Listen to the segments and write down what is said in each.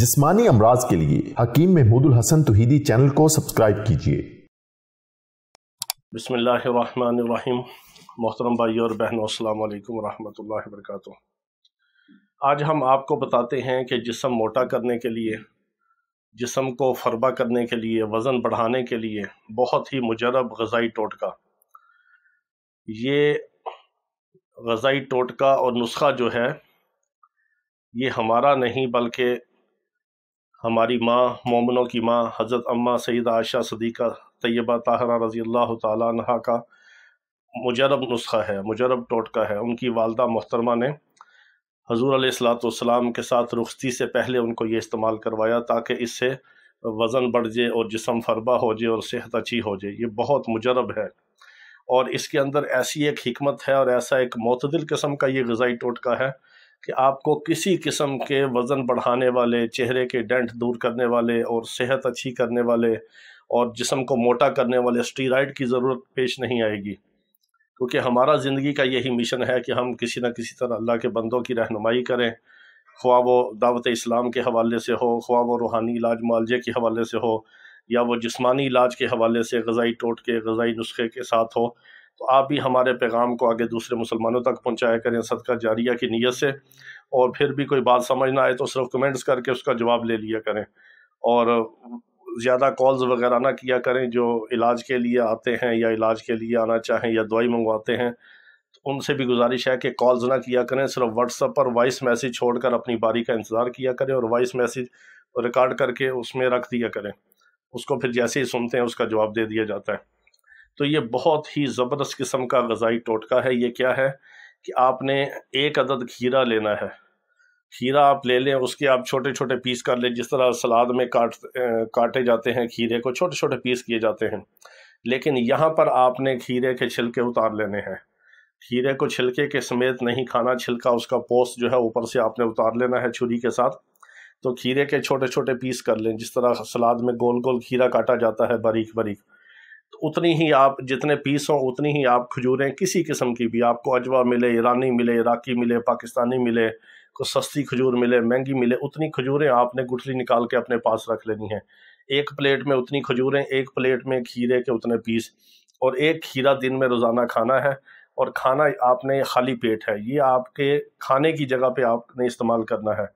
जिस्मानी अमराज के लिए हकीम महमूदुल हसन तोहीदी चैनल को सब्सक्राइब कीजिए बिसमीम मोहतरम भाई और बहनों अल्लाम वरहमल वर्क आज हम आपको बताते हैं कि जिसम मोटा करने के लिए जिसम को फरबा करने के लिए वज़न बढ़ाने के लिए बहुत ही मुजरब गज़ाई टोटका ये गज़ाई टोटका और नुस्खा जो है ये हमारा नहीं बल्कि हमारी माँ मोमनों की माँ हज़रत अम्मा सईद आयशा सदीक़ा तैयबा ताहरा रज़ी अल्लाह तहा का मुजरब नुस्खा है मुजरब टोटका है उनकी वालदा मोहतरमा ने हजूर सलाम के साथ रुखती से पहले उनको ये इस्तेमाल करवाया ताकि इससे वज़न बढ़ जाए और जिसम फरबा हो जाए और सेहत अच्छी हो जाए ये बहुत मुजरब है और इसके अंदर ऐसी एक हमत है और ऐसा एक मतदिल किस्म का ये गज़ाई टोटका है कि आपको किसी किस्म के वज़न बढ़ाने वाले चेहरे के डेंट दूर करने वाले और सेहत अच्छी करने वाले और जिसम को मोटा करने वाले स्टीराइड की ज़रूरत पेश नहीं आएगी क्योंकि हमारा ज़िंदगी का यही मिशन है कि हम किसी न किसी तरह अल्लाह के बंदों की रहनुमाई करें ख्वा वो दावत इस्लाम के हवाले से हो ख्वा वो रूहानी इलाज मालजे के हवाले से हो या वो जिस्मानी इलाज के हवाले से गज़ाई टोट के गज़ाई नुस्खे के साथ हो तो आप भी हमारे पैगाम को आगे दूसरे मुसलमानों तक पहुँचाया करें सदका जारिया की नीयत से और फिर भी कोई बात समझ ना आए तो सिर्फ कमेंट्स करके उसका जवाब ले लिया करें और ज़्यादा कॉल्स वगैरह ना किया करें जो इलाज के लिए आते हैं या इलाज के लिए आना चाहें या दवाई मंगवाते हैं तो उनसे भी गुजारिश है कि कॉल्स ना किया करें सिर्फ व्हाट्सअप पर वॉइस मैसेज छोड़कर अपनी बारी का इंतज़ार किया करें और वॉइस मैसेज रिकॉर्ड करके उसमें रख दिया करें उसको फिर जैसे ही सुनते हैं उसका जवाब दे दिया जाता है तो ये बहुत ही ज़बरदस्त किस्म का गज़ाई टोटका है ये क्या है कि आपने एक अदद खीरा लेना है खीरा आप ले लें उसके आप छोटे छोटे पीस कर लें जिस तरह सलाद में काट काटे जाते हैं खीरे को छोटे छोटे पीस किए जाते हैं लेकिन यहाँ पर आपने खीरे के छिलके उतार लेने हैं खीरे को छिलके के समेत नहीं खाना छिलका उसका पोस्ट जो है ऊपर से आपने उतार लेना है छुरी के साथ तो खीरे के छोटे छोटे पीस कर लें जिस तरह सलाद में गोल गोल खीरा काटा जाता है बारीक बारीक उतनी ही आप जितने पीस हों उतनी ही आप खजूरें किसी किस्म की भी आपको अजवा मिले ईरानी मिले इराकी मिले पाकिस्तानी मिले को सस्ती खजूर मिले महंगी मिले उतनी खजूरें आपने गुठली निकाल के अपने पास रख लेनी है एक प्लेट में उतनी खजूरें एक प्लेट में खीरे के उतने पीस और एक खीरा दिन में रोज़ाना खाना है और खाना आपने खाली पेट है ये आपके खाने की जगह पे आपने इस्तेमाल करना है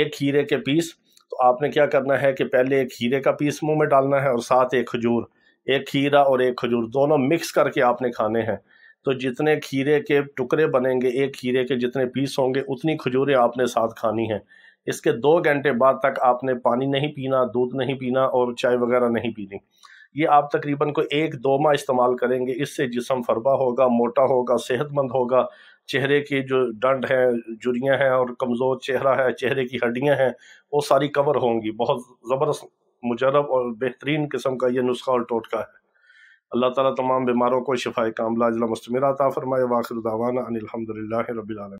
एक खीरे के पीस तो आपने क्या करना है कि पहले एक खीरे का पीस मुंह में डालना है और साथ एक खजूर एक खीरा और एक खजूर दोनों मिक्स करके आपने खाने हैं तो जितने खीरे के टुकड़े बनेंगे एक खीरे के जितने पीस होंगे उतनी खजूरें आपने साथ खानी हैं इसके दो घंटे बाद तक आपने पानी नहीं पीना दूध नहीं पीना और चाय वगैरह नहीं पीनी ये आप तकरीबन को एक दो माह इस्तेमाल करेंगे इससे जिसम फरबा होगा मोटा होगा सेहतमंद होगा चेहरे की जो डंड है जुड़ियाँ हैं और कमज़ोर चेहरा है चेहरे की हड्डियाँ हैं वो सारी कवर होंगी बहुत ज़बरदस्त मुजरब और बेहतरीन किस्म का ये नुस्खा और टोटका है अल्लाह ताला तमाम बीमारों को शिफा कामला अजला मस्तमरा आता फरमाए वाखिर दावाना अनिलहमदिल्ला रबीआलम